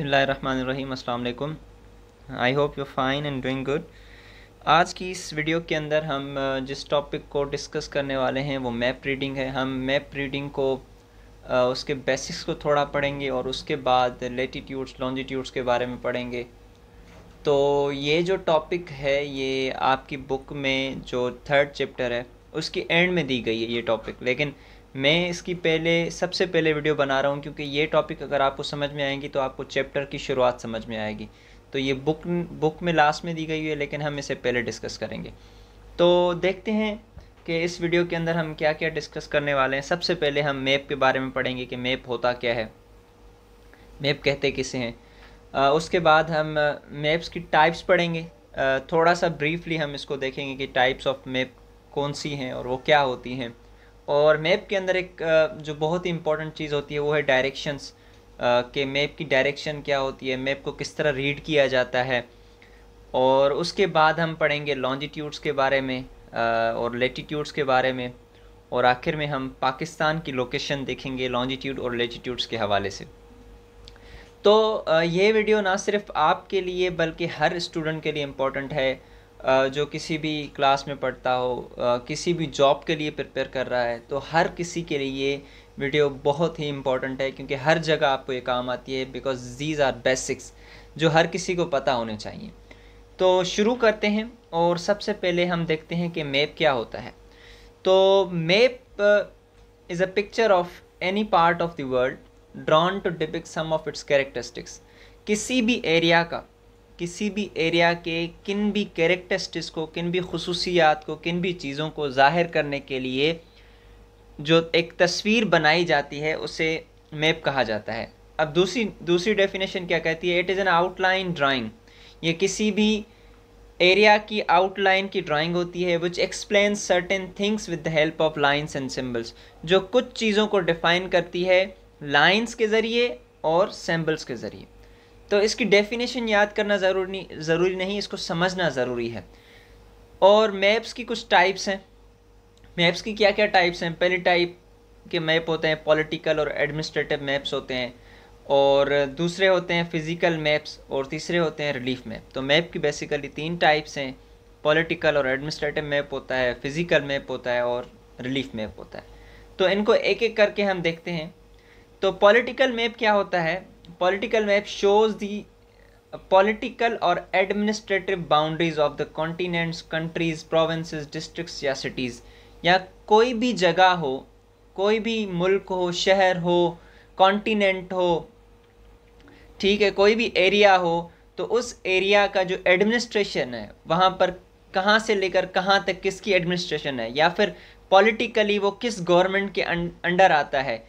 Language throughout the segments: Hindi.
अस्सलाम वालेकुम I hope you fine and doing good आज की इस वीडियो के अंदर हम जिस टॉपिक को डिस्कस करने वाले हैं वो मैप रीडिंग है हम मैप रीडिंग को उसके बेसिक्स को थोड़ा पढ़ेंगे और उसके बाद लेटीट्यूड्स लॉन्जिट्यूड्स के बारे में पढ़ेंगे तो ये जो टॉपिक है ये आपकी बुक में जो थर्ड चैप्टर है उसकी एंड में दी गई है ये टॉपिक लेकिन मैं इसकी पहले सबसे पहले वीडियो बना रहा हूँ क्योंकि ये टॉपिक अगर आपको समझ में आएंगी तो आपको चैप्टर की शुरुआत समझ में आएगी तो ये बुक बुक में लास्ट में दी गई है लेकिन हम इसे पहले डिस्कस करेंगे तो देखते हैं कि इस वीडियो के अंदर हम क्या क्या डिस्कस करने वाले हैं सबसे पहले हम मैप के बारे में पढ़ेंगे कि मैप होता क्या है मैप कहते किसे हैं उसके बाद हम मैप्स की टाइप्स पढ़ेंगे थोड़ा सा ब्रीफली हम इसको देखेंगे कि टाइप्स ऑफ मैप कौन सी हैं और वो क्या होती हैं और मैप के अंदर एक जो बहुत ही इंपॉर्टेंट चीज़ होती है वो है डायरेक्शंस के मैप की डायरेक्शन क्या होती है मैप को किस तरह रीड किया जाता है और उसके बाद हम पढ़ेंगे लॉन्जिट्यूड्स के बारे में और लेटीट्यूड्स के बारे में और आखिर में हम पाकिस्तान की लोकेशन देखेंगे लॉन्जिट्यूड और लेटीट्यूड्स के हवाले से तो ये वीडियो ना सिर्फ आपके लिए बल्कि हर स्टूडेंट के लिए इम्पोर्टेंट है जो किसी भी क्लास में पढ़ता हो किसी भी जॉब के लिए प्रिपेयर कर रहा है तो हर किसी के लिए ये वीडियो बहुत ही इंपॉर्टेंट है क्योंकि हर जगह आपको ये काम आती है बिकॉज दीज आर बेसिक्स जो हर किसी को पता होने चाहिए तो शुरू करते हैं और सबसे पहले हम देखते हैं कि मैप क्या होता है तो map is a picture of any part of the world drawn to depict some of its characteristics किसी भी एरिया का किसी भी एरिया के किन भी कैरेक्टरिस्टिक्स को किन भी खसूसियात को किन भी चीज़ों को ज़ाहिर करने के लिए जो एक तस्वीर बनाई जाती है उसे मैप कहा जाता है अब दूसरी दूसरी डेफिनेशन क्या कहती है it is an outline drawing ये किसी भी एरिया की आउटलाइन की ड्राइंग होती है which explain certain things with the help of lines and symbols जो कुछ चीज़ों को डिफाइन करती है लाइंस के ज़रिए और सिम्बल्स के ज़रिए तो इसकी डेफिनेशन याद करना ज़रूरी नहीं ज़रूरी नहीं इसको समझना ज़रूरी है और मैप्स की कुछ टाइप्स हैं मैप्स की क्या क्या टाइप्स हैं पहले टाइप के मैप होते हैं पॉलिटिकल और एडमिनिस्ट्रेटिव मैप्स होते हैं और दूसरे होते हैं फिज़िकल मैप्स और तीसरे होते हैं रिलीफ मैप तो मैप की बेसिकली तीन टाइप्स हैं पॉलिटिकल और एडमिनिस्ट्रेटिव मैप होता है फिज़िकल मैप होता है और रिलीफ मैप होता है तो इनको एक एक करके हम देखते हैं तो पॉलिटिकल मैप क्या होता है political map shows the political और administrative boundaries of the continents countries provinces districts या सिटीज़ या कोई भी जगह हो कोई भी मुल्क हो शहर हो कॉन्टीनेंट हो ठीक है कोई भी एरिया हो तो उस एरिया का जो एडमिनिस्ट्रेशन है वहाँ पर कहाँ से लेकर कहाँ तक किसकी एडमिनिस्ट्रेशन है या फिर पॉलिटिकली वो किस गवर्नमेंट के अंडर आता है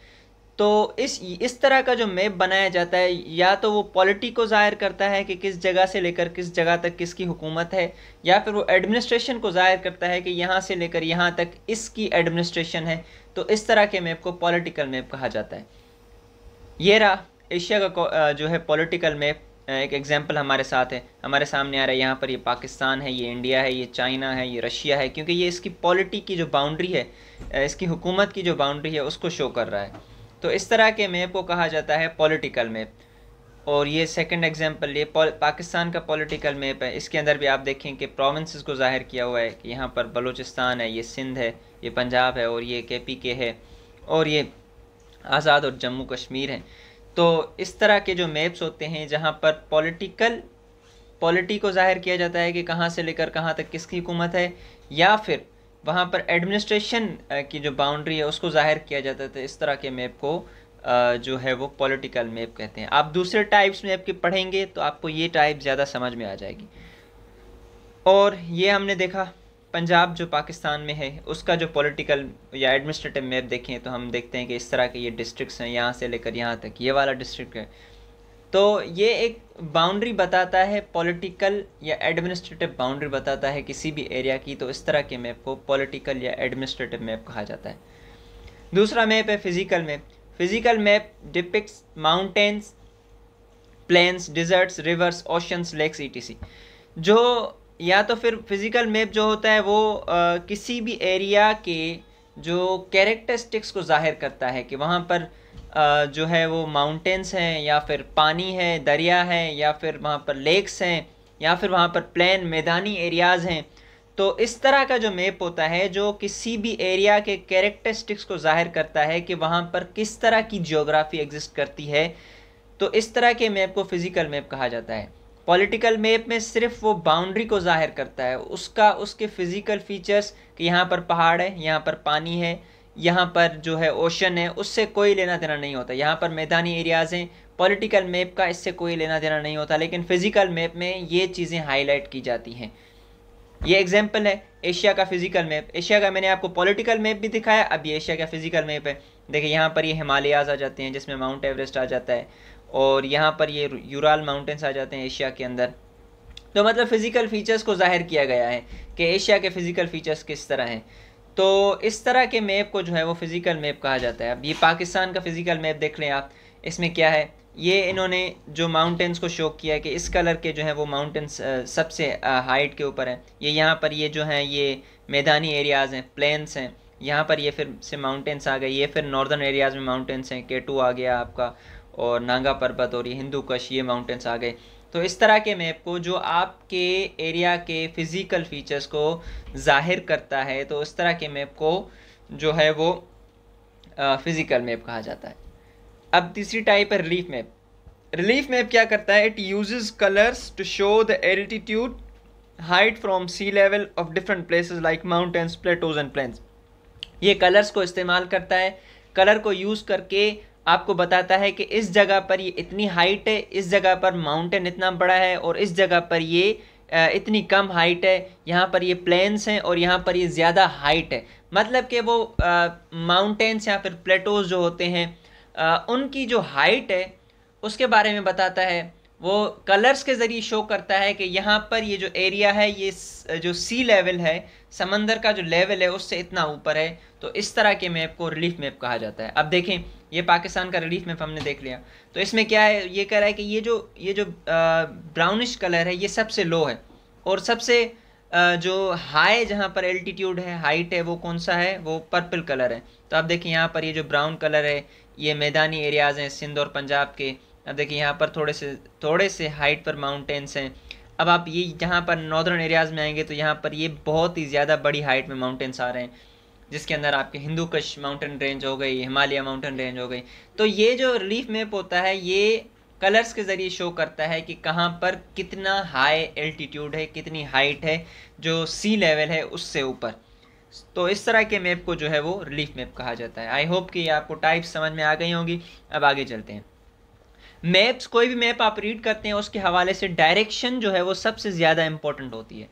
तो इस इस तरह का जो मैप बनाया जाता है या तो वो पॉलिटी को ज़ाहिर करता है कि किस जगह से लेकर किस जगह तक किसकी हुकूमत है या फिर वो एडमिनिस्ट्रेशन को ज़ाहिर करता है कि यहाँ से लेकर यहाँ तक इसकी एडमिनिस्ट्रेशन है तो इस तरह के मैप को पॉलिटिकल मैप कहा जाता है ये रहा एशिया का जो है पॉलिटिकल मैप एक एग्जाम्पल हमारे साथ है हमारे सामने आ रहा है यहाँ पर ये पाकिस्तान है ये इंडिया है ये चाइना है ये रशिया है क्योंकि ये इसकी पॉलिटी की जो बाउंड्री है इसकी हुकूमत की जो बाउंड्री है उसको शो कर रहा है तो इस तरह के मैप को कहा जाता है पॉलिटिकल मैप और ये सेकंड एग्जांपल ये पाकिस्तान का पॉलिटिकल मैप है इसके अंदर भी आप देखें कि प्रोविंसेस को जाहिर किया हुआ है कि यहाँ पर बलूचिस्तान है ये सिंध है ये पंजाब है और ये के पी के है और ये आज़ाद और जम्मू कश्मीर है तो इस तरह के जो मैप्स होते हैं जहाँ पर पॉलिटिकल पॉलिटी को जाहिर किया जाता है कि कहाँ से लेकर कहाँ तक किसकी हुकूमत है या फिर वहाँ पर एडमिनिस्ट्रेशन की जो बाउंड्री है उसको जाहिर किया जाता था इस तरह के मैप को जो है वो पॉलिटिकल मैप कहते हैं आप दूसरे टाइप्स मैप के पढ़ेंगे तो आपको ये टाइप ज़्यादा समझ में आ जाएगी और ये हमने देखा पंजाब जो पाकिस्तान में है उसका जो पॉलिटिकल या एडमिनिस्ट्रेटिव मैप देखें तो हम देखते हैं कि इस तरह के ये डिस्ट्रिक्ट हैं यहाँ से लेकर यहाँ तक ये वाला डिस्ट्रिक्ट है तो ये एक बाउंड्री बताता है पॉलिटिकल या एडमिनिस्ट्रेटिव बाउंड्री बताता है किसी भी एरिया की तो इस तरह के मैप को पॉलिटिकल या एडमिनिस्ट्रेटिव मैप कहा जाता है दूसरा मैप है physical map physical map depicts mountains plains deserts rivers oceans lakes ई जो या तो फिर फिज़िकल मैप जो होता है वो आ, किसी भी एरिया के जो कैरेक्टरिस्टिक्स को जाहिर करता है कि वहाँ पर जो है वो माउंटेंस हैं या फिर पानी है दरिया है या फिर वहाँ पर लेक्स हैं या फिर वहाँ पर प्लेन मैदानी एरियाज़ हैं तो इस तरह का जो मैप होता है जो किसी भी एरिया के कैरेक्टरिस्टिक्स को ज़ाहिर करता है कि वहाँ पर किस तरह की जियोग्राफी एग्जिस्ट करती है तो इस तरह के मैप को फिज़िकल मैप कहा जाता है पॉलिटिकल मैप में सिर्फ वो बाउंड्री को ज़ाहिर करता है उसका उसके फ़िज़िकल फीचर्स कि यहाँ पर पहाड़ है यहाँ पर पानी है यहाँ पर जो है ओशन है उससे कोई लेना देना नहीं होता यहाँ पर मैदानी एरियाज़ हैं पॉलिटिकल मैप का इससे कोई लेना देना नहीं होता लेकिन फ़िज़िकल मैप में ये चीज़ें हाईलाइट की जाती हैं ये एग्जाम्पल है एशिया का फिजिकल मैप एशिया का मैंने आपको पॉलिटिकल मैप भी दिखाया अब ये एशिया का फिजिकल मैप है देखिए यहाँ पर ये हिमालयाज आ जाते हैं जिसमें माउंट एवरेस्ट आ जाता है और यहाँ पर ये यूराल माउंटेंस आ जाते हैं एशिया के अंदर तो मतलब फ़िज़िकल फ़ीचर्स को ज़ाहिर किया गया है कि एशिया के फ़िज़िकल फ़ीचर्स किस तरह हैं तो इस तरह के मैप को जो है वो फिज़िकल मैप कहा जाता है अब ये पाकिस्तान का फिज़िकल मैप देख लें आप इसमें क्या है ये इन्होंने जो माउंटेंस को शो किया है कि इस कलर के जो है वो माउंटेंस सबसे हाइट के ऊपर हैं ये यहाँ पर ये जो हैं ये मैदानी एरियाज़ हैं प्लेन्स हैं यहाँ पर ये फिर से माउंटेंस आ गए ये फिर नॉर्दर्न एरियाज़ में माउंटेंस हैं केटू आ गया आपका और नांगा पर्वत और ये हिंदू कश ये माउंटेंस आ गए तो इस तरह के मैप को जो आपके एरिया के फिज़िकल फीचर्स को जाहिर करता है तो इस तरह के मैप को जो है वो फिज़िकल मैप कहा जाता है अब तीसरी टाइप है रिलीफ मैप रिलीफ मैप क्या करता है it uses colours to show the altitude height from sea level of different places like mountains plateaus and plains ये कलर्स को इस्तेमाल करता है कलर को यूज़ करके आपको बताता है कि इस जगह पर ये इतनी हाइट है इस जगह पर माउंटेन इतना बड़ा है और इस जगह पर ये इतनी कम हाइट है यहाँ पर ये प्लेन्स हैं और यहाँ पर ये ज़्यादा हाइट है मतलब कि वो माउंटेन्स या फिर प्लेटोज़ जो होते हैं आ, उनकी जो हाइट है उसके बारे में बताता है वो कलर्स के ज़रिए शो करता है कि यहाँ पर ये जो एरिया है ये जो सी लेवल है समंदर का जो लेवल है उससे इतना ऊपर है तो इस तरह के मैप को रिलीफ मैप कहा जाता है अब देखें ये पाकिस्तान का रिलीफ मैप हमने देख लिया तो इसमें क्या है ये कह रहा है कि ये जो ये जो ब्राउनिश कलर है ये सबसे लो है और सबसे जो हाई जहाँ पर एल्टीट्यूड है हाइट है वो कौन सा है वो पर्पल कलर है तो आप देखें यहाँ पर ये जो ब्राउन कलर है ये मैदानी एरियाज़ हैं सिंध और पंजाब के अब देखिए यहाँ पर थोड़े से थोड़े से हाइट पर माउंटेन्स हैं अब आप ये जहाँ पर नॉर्दर्न एरियाज़ में आएंगे तो यहाँ पर ये बहुत ही ज़्यादा बड़ी हाइट में माउंटेन्स आ रहे हैं जिसके अंदर आपके हिंदू कश माउंटेन रेंज हो गई हिमालय माउंटेन रेंज हो गई तो ये जो रिलीफ मैप होता है ये कलर्स के ज़रिए शो करता है कि कहाँ पर कितना हाई एल्टीट्यूड है कितनी हाइट है जो सी लेवल है उससे ऊपर तो इस तरह के मैप को जो है वो रिलीफ मैप कहा जाता है आई होप कि आपको टाइप समझ में आ गई होंगी अब आगे चलते हैं मैप्स कोई भी मैप आप रीड करते हैं उसके हवाले से डायरेक्शन जो है वो सबसे ज़्यादा इम्पोर्टेंट होती है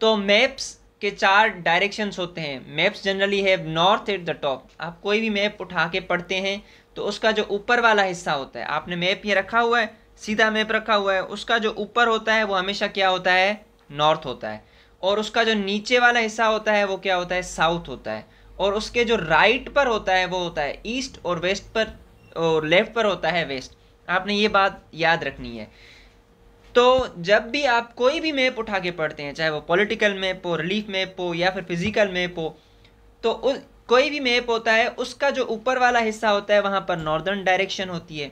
तो मैप्स के चार डायरेक्शंस होते हैं मैप्स जनरली है नॉर्थ एट द टॉप आप कोई भी मैप उठा के पढ़ते हैं तो उसका जो ऊपर वाला हिस्सा होता है आपने मैप ये रखा हुआ है सीधा मैप रखा हुआ है उसका जो ऊपर होता है वो हमेशा क्या होता है नॉर्थ होता है और उसका जो नीचे वाला हिस्सा होता है वो क्या होता है साउथ होता है और उसके जो राइट पर होता है वो होता है ईस्ट और वेस्ट पर और लेफ्ट पर होता है वेस्ट आपने ये बात याद रखनी है तो जब भी आप कोई भी मैप उठा के पढ़ते हैं चाहे वो पॉलिटिकल मैप हो रिलीफ मैप हो या फिर फिजिकल मैप हो तो उ, कोई भी मैप होता है उसका जो ऊपर वाला हिस्सा होता है वहाँ पर नॉर्दर्न डायरेक्शन होती है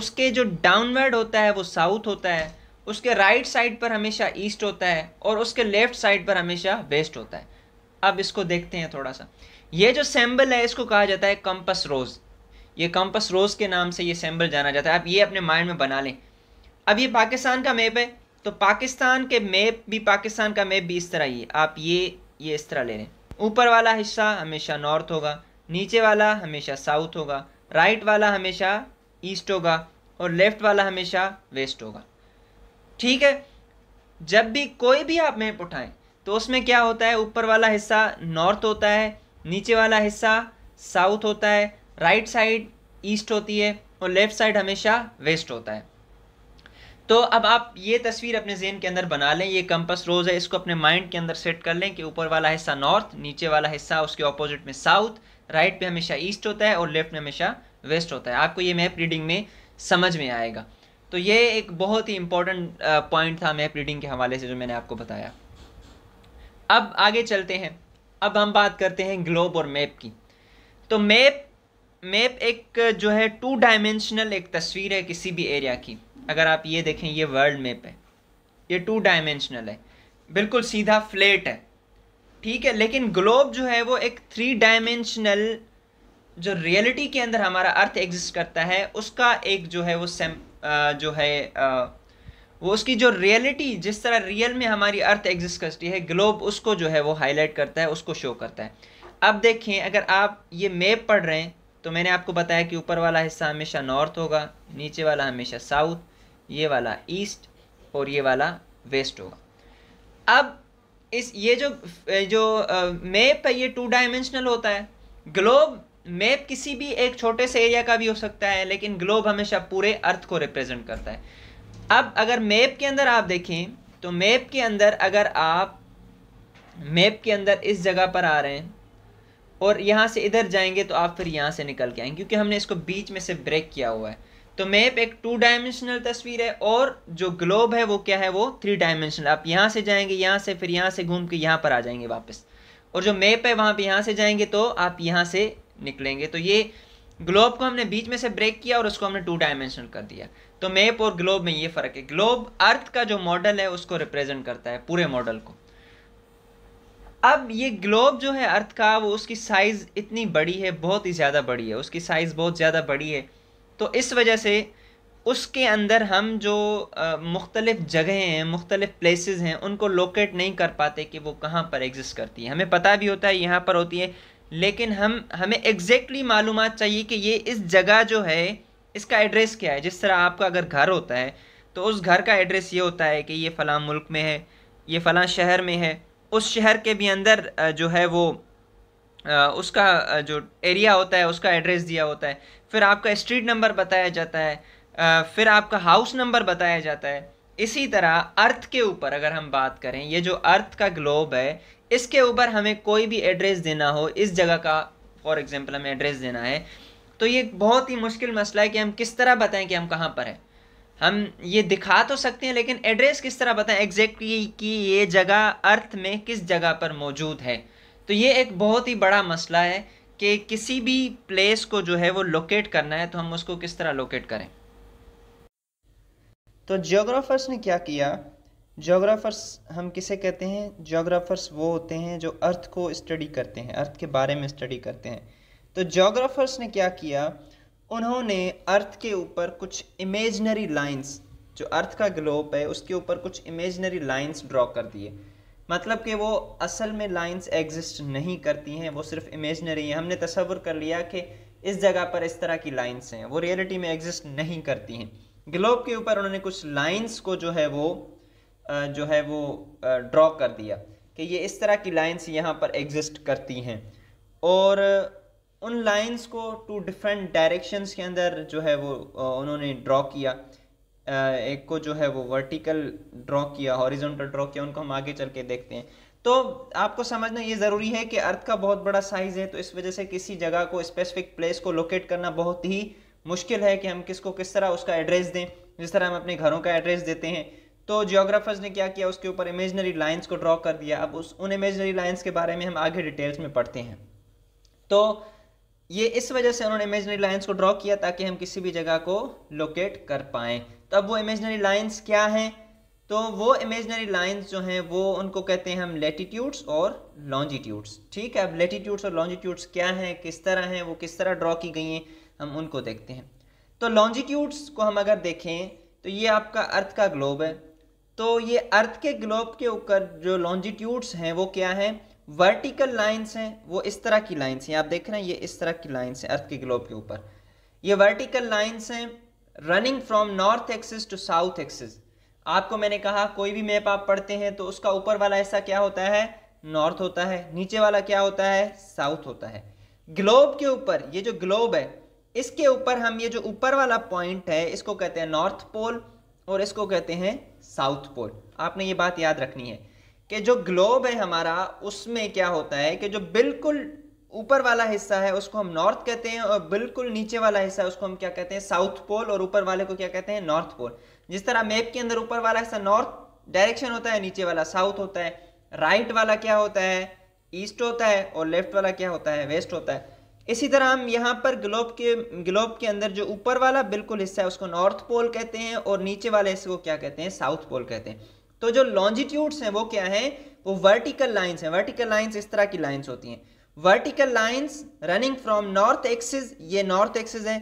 उसके जो डाउनवर्ड होता है वो साउथ होता है उसके राइट साइड पर हमेशा ईस्ट होता है और उसके लेफ्ट साइड पर हमेशा वेस्ट होता है अब इसको देखते हैं थोड़ा सा ये जो सैम्बल है इसको कहा जाता है कंपस रोज़ ये कंपस रोज़ के नाम से ये सैम्बल जाना जाता है आप ये अपने माइंड में बना लें अब ये पाकिस्तान का मैप है तो पाकिस्तान के मैप भी पाकिस्तान का मैप भी इस तरह ही आप ये ये इस तरह ले लें ऊपर वाला हिस्सा हमेशा नॉर्थ होगा नीचे वाला हमेशा साउथ होगा राइट वाला हमेशा ईस्ट होगा और लेफ़्ट वाला हमेशा वेस्ट होगा ठीक है जब भी कोई भी आप मैप उठाएं तो उसमें क्या होता है ऊपर वाला हिस्सा नॉर्थ होता है नीचे वाला हिस्सा साउथ होता है राइट साइड ईस्ट होती है और लेफ़्ट साइड हमेशा वेस्ट होता है तो अब आप ये तस्वीर अपने जेन के अंदर बना लें ये कंपस रोज़ है इसको अपने माइंड के अंदर सेट कर लें कि ऊपर वाला हिस्सा नॉर्थ नीचे वाला हिस्सा उसके ऑपोजिट में साउथ राइट पे हमेशा ईस्ट होता है और लेफ़्ट में हमेशा वेस्ट होता है आपको ये मैप रीडिंग में समझ में आएगा तो ये एक बहुत ही इंपॉर्टेंट पॉइंट था मैप रीडिंग के हवाले से जो मैंने आपको बताया अब आगे चलते हैं अब हम बात करते हैं ग्लोब और मैप की तो मैप मैप एक जो है टू डायमेंशनल एक तस्वीर है किसी भी एरिया की अगर आप ये देखें ये वर्ल्ड मैप है ये टू डायमेंशनल है बिल्कुल सीधा फ्लेट है ठीक है लेकिन ग्लोब जो है वो एक थ्री डायमेंशनल जो रियलिटी के अंदर हमारा अर्थ एग्जिस्ट करता है उसका एक जो है वो सैम जो है वो उसकी जो रियलिटी जिस तरह रियल में हमारी अर्थ एग्जिस्ट करती है ग्लोब उसको जो है वो हाईलाइट करता है उसको शो करता है अब देखें अगर आप ये मैप पढ़ रहे हैं तो मैंने आपको बताया कि ऊपर वाला हिस्सा हमेशा नॉर्थ होगा नीचे वाला हमेशा साउथ ये वाला ईस्ट और ये वाला वेस्ट होगा अब इस ये जो जो मैप है ये टू डायमेंशनल होता है ग्लोब मैप किसी भी एक छोटे से एरिया का भी हो सकता है लेकिन ग्लोब हमेशा पूरे अर्थ को रिप्रेजेंट करता है अब अगर मैप के अंदर आप देखें तो मैप के अंदर अगर आप मैप के अंदर इस जगह पर आ रहे हैं और यहाँ से इधर जाएंगे तो आप फिर यहाँ से निकल के आएंगे क्योंकि हमने इसको बीच में से ब्रेक किया हुआ है तो मैप एक टू डायमेंशनल तस्वीर है और जो ग्लोब है वो क्या है वो थ्री डायमेंशनल आप यहाँ से जाएंगे यहाँ से फिर यहाँ से घूम के यहाँ पर आ जाएंगे वापस और जो मैप है वहाँ पर यहाँ से जाएंगे तो आप यहाँ से निकलेंगे तो ये ग्लोब को हमने बीच में से ब्रेक किया और उसको हमने टू डायमेंशनल कर दिया तो मैप और ग्लोब में ये फ़र्क है ग्लोब अर्थ का जो मॉडल है उसको रिप्रेजेंट करता है पूरे मॉडल को अब ये ग्लोब जो है अर्थ का वो उसकी साइज़ इतनी बड़ी है बहुत ही ज़्यादा बड़ी है उसकी साइज़ बहुत ज़्यादा बड़ी है तो इस वजह से उसके अंदर हम जो मुख्तलिफ़ जगहें हैं मुख्तलिफ़ प्लेसेस हैं उनको लोकेट नहीं कर पाते कि वो कहाँ पर एग्जिस्ट करती है हमें पता भी होता है यहाँ पर होती है लेकिन हम हमें एग्जैक्टली मालूम चाहिए कि ये इस जगह जो है इसका एड्रेस क्या है जिस तरह आपका अगर घर होता है तो उस घर का एड्रेस ये होता है कि ये फ़लाँ मुल्क में है ये फ़लाँ शहर में है उस शहर के भी अंदर जो है वो उसका जो एरिया होता है उसका एड्रेस दिया होता है फिर आपका स्ट्रीट नंबर बताया जाता है फिर आपका हाउस नंबर बताया जाता है इसी तरह अर्थ के ऊपर अगर हम बात करें ये जो अर्थ का ग्लोब है इसके ऊपर हमें कोई भी एड्रेस देना हो इस जगह का फॉर एग्ज़ाम्पल हमें एड्रेस देना है तो ये बहुत ही मुश्किल मसला है कि हम किस तरह बताएं कि हम कहाँ पर हैं हम ये दिखा तो सकते हैं लेकिन एड्रेस किस तरह बताएं एग्जैक्टली कि ये जगह अर्थ में किस जगह पर मौजूद है तो ये एक बहुत ही बड़ा मसला है कि किसी भी प्लेस को जो है वो लोकेट करना है तो हम उसको किस तरह लोकेट करें तो जोग्राफ़र्स ने क्या किया जोग्राफ़र्स हम किसे कहते हैं जोग्राफ़र्स वो होते हैं जो अर्थ को स्टडी करते हैं अर्थ के बारे में स्टडी करते हैं तो जोग्राफ़र्स ने क्या किया उन्होंने अर्थ के ऊपर कुछ इमेजनरी लाइंस जो अर्थ का ग्लोब है उसके ऊपर कुछ इमेजनरी लाइंस ड्रॉ कर दिए मतलब कि वो असल में लाइंस एग्जिस्ट नहीं करती हैं वो सिर्फ इमेजनरी हैं हमने तस्वुर कर लिया कि इस जगह पर इस तरह की लाइंस हैं वो रियलिटी में एग्जिस्ट नहीं करती हैं ग्लोब के ऊपर उन्होंने कुछ लाइंस को जो है वो जो है वो ड्रॉ कर दिया कि ये इस तरह की लाइंस यहाँ पर एग्जिस्ट करती हैं और उन लाइंस को टू डिफरेंट डायरेक्शंस के अंदर जो है वो उन्होंने ड्रॉ किया एक को जो है वो वर्टिकल ड्रॉ किया हॉरिजॉन्टल ड्रॉ किया उनको हम आगे चल के देखते हैं तो आपको समझना ये ज़रूरी है कि अर्थ का बहुत बड़ा साइज़ है तो इस वजह से किसी जगह को स्पेसिफिक प्लेस को लोकेट करना बहुत ही मुश्किल है कि हम किसको किस तरह उसका एड्रेस दें जिस तरह हम अपने घरों का एड्रेस देते हैं तो जियोग्राफर्स ने क्या किया उसके ऊपर इमेजनरी लाइंस को ड्रॉ कर दिया अब उस उन इमेजनरी लाइंस के बारे में हम आगे डिटेल्स में पढ़ते हैं तो ये इस वजह से उन्होंने इमेजनरी लाइन्स को ड्रॉ किया ताकि हम किसी भी जगह को लोकेट कर पाएँ तो अब वो इमेजनरी लाइन्स क्या हैं तो वो इमेजनरी लाइन्स जो हैं वो उनको कहते हैं हम लेटीट्यूड्स और लॉन्जीट्यूड्स ठीक है अब लेटीट्यूड्स और लॉन्जीट्यूड्स क्या हैं किस तरह हैं वो किस तरह ड्रॉ की गई हैं हम उनको देखते हैं तो लॉन्जीट्यूड्स को हम अगर देखें तो ये आपका अर्थ का ग्लोब है तो ये अर्थ के ग्लोब के ऊपर जो लॉन्जिट्यूड्स हैं वो क्या हैं वर्टिकल लाइन्स हैं वो इस तरह की लाइन्स हैं आप देख रहे हैं ये इस तरह की लाइन्स हैं अर्थ के ग्लोब के ऊपर ये वर्टिकल लाइन्स हैं running from north axis to south axis आपको मैंने कहा कोई भी मैप आप पढ़ते हैं तो उसका ऊपर वाला ऐसा क्या होता है नॉर्थ होता है नीचे वाला क्या होता है साउथ होता है ग्लोब के ऊपर ये जो ग्लोब है इसके ऊपर हम ये जो ऊपर वाला पॉइंट है इसको कहते हैं नॉर्थ पोल और इसको कहते हैं साउथ पोल आपने ये बात याद रखनी है कि जो ग्लोब है हमारा उसमें क्या होता है कि जो बिल्कुल ऊपर वाला हिस्सा है उसको हम नॉर्थ कहते हैं और बिल्कुल नीचे वाला हिस्सा है उसको हम क्या कहते हैं साउथ पोल और ऊपर वाले को क्या कहते हैं नॉर्थ पोल जिस तरह मैप के अंदर ऊपर वाला हिस्सा नॉर्थ डायरेक्शन होता है नीचे वाला साउथ होता है राइट right वाला क्या होता है ईस्ट होता है और लेफ्ट वाला क्या होता है वेस्ट होता है इसी तरह हम यहाँ पर ग्लोब के ग्लोब के अंदर जो ऊपर वाला बिल्कुल हिस्सा है उसको नॉर्थ पोल कहते हैं और नीचे वाले हिस्से को क्या कहते हैं साउथ पोल कहते हैं तो जो लॉन्जिट्यूड्स हैं वो क्या है वो वर्टिकल लाइंस हैं वर्टिकल लाइंस इस तरह की लाइंस होती हैं vertical lines running from north axis ये नॉर्थ एक्सिस है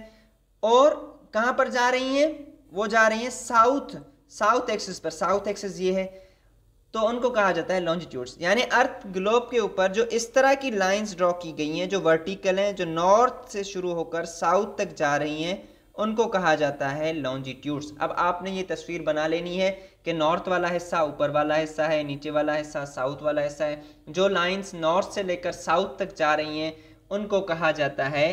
और कहाँ पर जा रही हैं वो जा रही हैं साउथ साउथ एक्सिस पर साउथ एक्सिस ये है तो उनको कहा जाता है लॉन्जिट्यूड्स यानी अर्थ ग्लोब के ऊपर जो इस तरह की लाइंस ड्रॉ की गई हैं जो वर्टिकल हैं जो नॉर्थ से शुरू होकर साउथ तक जा रही हैं उनको कहा जाता है लॉन्जिट्यूड्स अब आपने ये तस्वीर बना लेनी है कि नॉर्थ वाला हिस्सा ऊपर वाला हिस्सा है नीचे वाला हिस्सा साउथ वाला हिस्सा है जो लाइंस नॉर्थ से लेकर साउथ तक जा रही हैं उनको कहा जाता है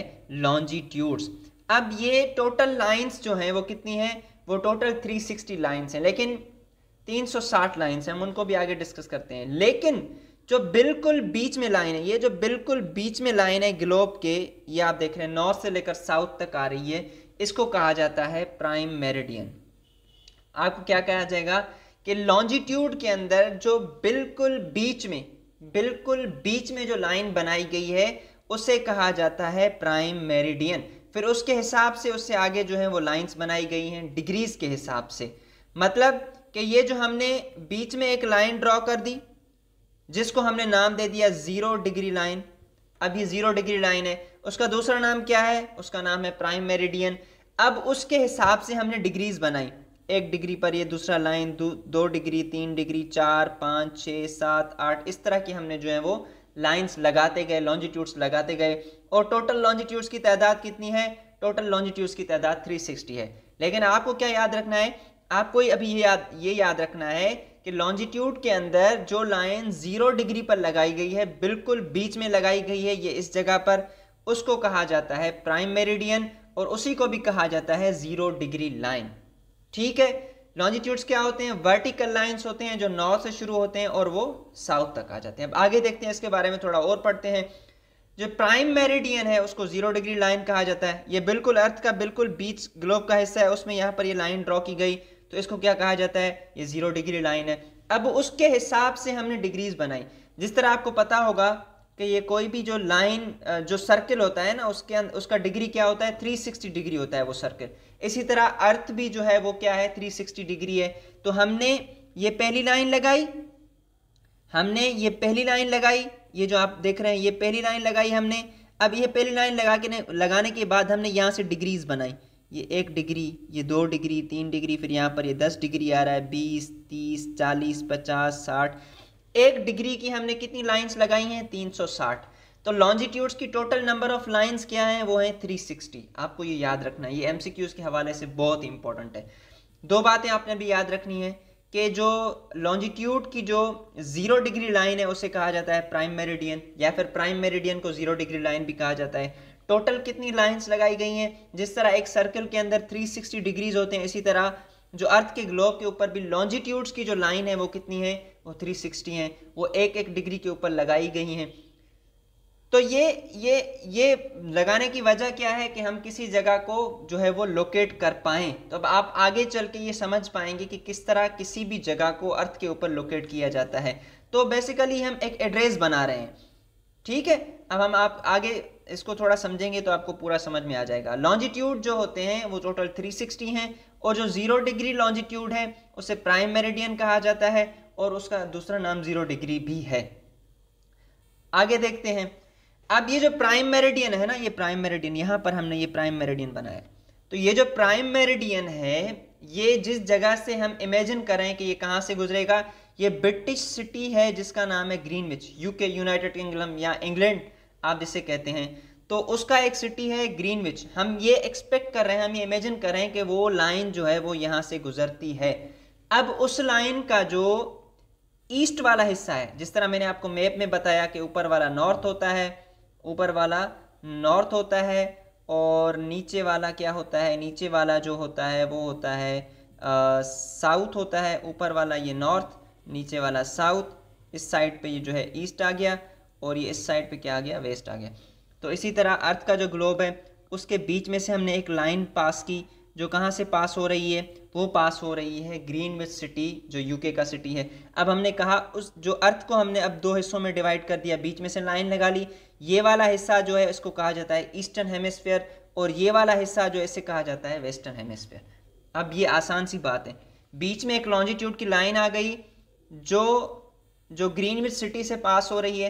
लॉन्जीट्यूड्स अब ये टोटल लाइंस जो हैं वो कितनी हैं वो टोटल 360 लाइंस हैं लेकिन 360 लाइंस हैं हम उनको भी आगे डिस्कस करते हैं लेकिन जो बिल्कुल बीच में लाइन है ये जो बिल्कुल बीच में लाइन है ग्लोब के ये आप देख रहे हैं नॉर्थ से लेकर साउथ तक आ रही है इसको कहा जाता है प्राइम मेरिडियन आपको क्या कहा जाएगा कि लॉन्जिट्यूड के अंदर जो बिल्कुल बीच में बिल्कुल बीच में जो लाइन बनाई गई है उसे कहा जाता है प्राइम मेरिडियन फिर उसके हिसाब से उससे आगे जो है वो लाइंस बनाई गई हैं डिग्रीज के हिसाब से मतलब कि ये जो हमने बीच में एक लाइन ड्रॉ कर दी जिसको हमने नाम दे दिया ज़ीरो डिग्री लाइन अब ये ज़ीरो डिग्री लाइन है उसका दूसरा नाम क्या है उसका नाम है प्राइम मेरिडियन अब उसके हिसाब से हमने डिग्रीज बनाई एक डिग्री पर ये दूसरा लाइन दो, दो डिग्री तीन डिग्री चार पाँच छः सात आठ इस तरह की हमने जो है वो लाइंस लगाते गए लॉन्जिट्यूड्स लगाते गए और टोटल लॉन्जिट्यूड्स की तादाद कितनी है टोटल लॉन्जिट्यूड्स की तादाद 360 है लेकिन आपको क्या याद रखना है आपको अभी ये याद ये याद रखना है कि लॉन्जिट्यूड के अंदर जो लाइन ज़ीरो डिग्री पर लगाई गई है बिल्कुल बीच में लगाई गई है ये इस जगह पर उसको कहा जाता है प्राइम मेरिडियन और उसी को भी कहा जाता है ज़ीरो डिग्री लाइन ठीक है लॉन्जिट्यूड्स क्या होते हैं वर्टिकल लाइंस होते हैं जो नॉर्थ से शुरू होते हैं और वो साउथ तक आ जाते हैं अब आगे देखते हैं इसके बारे में थोड़ा और पढ़ते हैं जो प्राइम मेरिडियन है उसको जीरो डिग्री लाइन कहा जाता है ये बिल्कुल अर्थ का बिल्कुल बीच ग्लोब का हिस्सा है उसमें यहाँ पर ये लाइन ड्रॉ की गई तो इसको क्या कहा जाता है ये जीरो डिग्री लाइन है अब उसके हिसाब से हमने डिग्रीज बनाई जिस तरह आपको पता होगा कि ये कोई भी जो लाइन जो सर्किल होता है ना उसके अं, उसका डिग्री क्या होता है 360 डिग्री होता है वो सर्किल इसी तरह अर्थ भी जो है वो क्या है 360 डिग्री है तो हमने ये पहली लाइन लगाई हमने ये पहली लाइन लगाई ये जो आप देख रहे हैं ये पहली लाइन लगाई हमने अब ये पहली लाइन लगा के लगाने के बाद हमने यहाँ से डिग्रीज बनाई ये एक डिग्री ये दो डिग्री तीन डिग्री फिर यहाँ पर ये दस डिग्री आ रहा है बीस तीस चालीस पचास साठ एक डिग्री की हमने कितनी लाइंस लगाई हैं तीन सौ साठ तो लॉन्जिट्यूड्स की टोटल नंबर ऑफ लाइंस क्या हैं वो हैं 360 आपको ये याद रखना है ये एमसीक्यूज के हवाले से बहुत इंपॉर्टेंट है दो बातें आपने भी याद रखनी है कि जो लॉन्जिट्यूड की जो ज़ीरो डिग्री लाइन है उसे कहा जाता है प्राइम मेरिडियन या फिर प्राइम मेरिडियन को ज़ीरो डिग्री लाइन भी कहा जाता है टोटल कितनी लाइंस लगाई गई हैं जिस तरह एक सर्कल के अंदर 360 डिग्रीज होते हैं इसी तरह जो अर्थ के ग्लोब के ऊपर भी लॉन्जिट्यूड्स की जो लाइन है वो कितनी है वो 360 है वो एक एक डिग्री के ऊपर लगाई गई हैं तो ये ये ये लगाने की वजह क्या है कि हम किसी जगह को जो है वो लोकेट कर पाएँ तो अब आप आगे चल के ये समझ पाएंगे कि किस तरह किसी भी जगह को अर्थ के ऊपर लोकेट किया जाता है तो बेसिकली हम एक एड्रेस बना रहे हैं ठीक है अब हम आप आगे इसको थोड़ा समझेंगे तो आपको पूरा समझ में आ जाएगा लॉन्जिट्यूड जो होते हैं वो टोटल 360 हैं और जो ज़ीरो डिग्री लॉन्जिट्यूड है उसे प्राइम मेरिडियन कहा जाता है और उसका दूसरा नाम ज़ीरो डिग्री भी है आगे देखते हैं अब ये जो प्राइम मेरिडियन है ना ये प्राइम मेरिडियन यहाँ पर हमने ये प्राइम मेरिडियन बनाया तो ये जो प्राइम मेरिडियन है ये जिस जगह से हम इमेजिन करें कि ये कहाँ से गुजरेगा ये ब्रिटिश सिटी है जिसका नाम है ग्रीनविच यूके यूनाइटेड किंगडम या इंग्लैंड आप जिसे कहते हैं तो उसका एक सिटी है ग्रीनविच हम ये एक्सपेक्ट कर रहे हैं हम ये इमेजिन कर रहे हैं कि वो लाइन जो है वो यहाँ से गुजरती है अब उस लाइन का जो ईस्ट वाला हिस्सा है जिस तरह मैंने आपको मैप में बताया कि ऊपर वाला नॉर्थ होता है ऊपर वाला नॉर्थ होता है और नीचे वाला क्या होता है नीचे वाला जो होता है वो होता है साउथ होता है ऊपर वाला ये नॉर्थ नीचे वाला साउथ इस साइड पे ये जो है ईस्ट आ गया और ये इस साइड पे क्या आ गया वेस्ट आ गया तो इसी तरह अर्थ का जो ग्लोब है उसके बीच में से हमने एक लाइन पास की जो कहाँ से पास हो रही है वो पास हो रही है ग्रीनविच सिटी जो यूके का सिटी है अब हमने कहा उस जो अर्थ को हमने अब दो हिस्सों में डिवाइड कर दिया बीच में से लाइन लगा ली ये वाला हिस्सा जो है इसको कहा जाता है ईस्टर्न हेमिसफेयर और ये वाला हिस्सा जो इसे कहा जाता है वेस्टर्न हेमिसफेयर अब ये आसान सी बात है बीच में एक लॉन्जिट्यूड की लाइन आ गई जो जो ग्रीनविच सिटी से पास हो रही है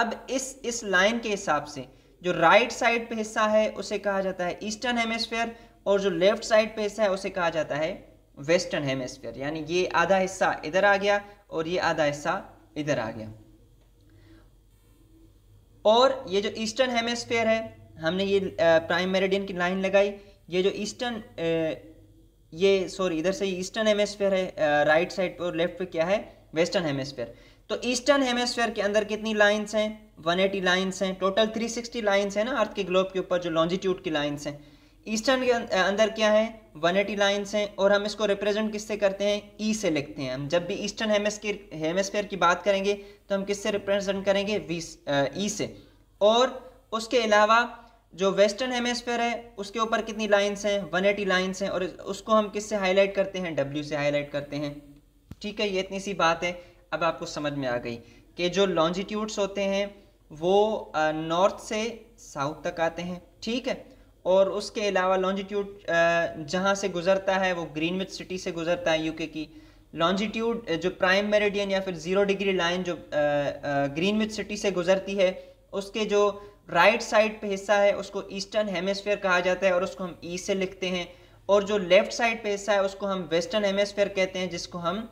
अब इस इस लाइन के हिसाब से जो राइट साइड पे हिस्सा है उसे कहा जाता है ईस्टर्न हेमिसफेयर और जो लेफ्ट साइड पे हिस्सा है उसे कहा जाता है वेस्टर्न हेमेस्फेयर यानी ये आधा हिस्सा इधर आ गया और ये आधा हिस्सा इधर आ गया और ये जो ईस्टर्न हेमेस्फेयर है हमने ये प्राइम मेरिडियन की लाइन लगाई ये जो ईस्टर्न ये सॉरी इधर से ईस्टर्न हेमेस्फेयर है राइट साइड पर लेफ्ट पे क्या है वेस्टर्न हेमेस्फेयर तो ईस्टर्न हेमेस्फेयर के अंदर कितनी लाइंस हैं 180 लाइंस हैं टोटल 360 लाइंस हैं ना अर्थ के ग्लोब के ऊपर जो लॉन्जिट्यूड की लाइंस हैं ईस्टर्न के अं-, अं, अंदर क्या है 180 लाइंस हैं और हम इसको रिप्रेजेंट किससे करते हैं ई e से लिखते हैं हम जब भी ईस्टर्न हेमेस्फीयर हेमेस्फीयर की बात करेंगे तो हम किससे रिप्रेजेंट करेंगे वी ई अं, e से और उसके अलावा जो वेस्टर्न हेमस्फेयर है उसके ऊपर कितनी लाइंस हैं 180 लाइंस हैं और उसको हम किससे हाईलाइट करते हैं डब्ल्यू से हाईलाइट करते हैं ठीक है ये इतनी सी बात है अब आपको समझ में आ गई कि जो लॉन्जिट्यूड्स होते हैं वो नॉर्थ से साउथ तक आते हैं ठीक है और उसके अलावा लॉन्जिट्यूड जहाँ से गुजरता है वो ग्रीनविच सिटी से गुजरता है यूके की लॉन्जिट्यूड जो प्राइम मेरिडियन या फिर ज़ीरो डिग्री लाइन जो ग्रीनविच सिटी से गुजरती है उसके जो राइट साइड पे हिस्सा है उसको ईस्टर्न हेमस्फेयर कहा जाता है और उसको हम ई e से लिखते हैं और जो लेफ्ट साइड पे हिस्सा है उसको हम वेस्टर्न हेमस्फेयर कहते हैं जिसको हम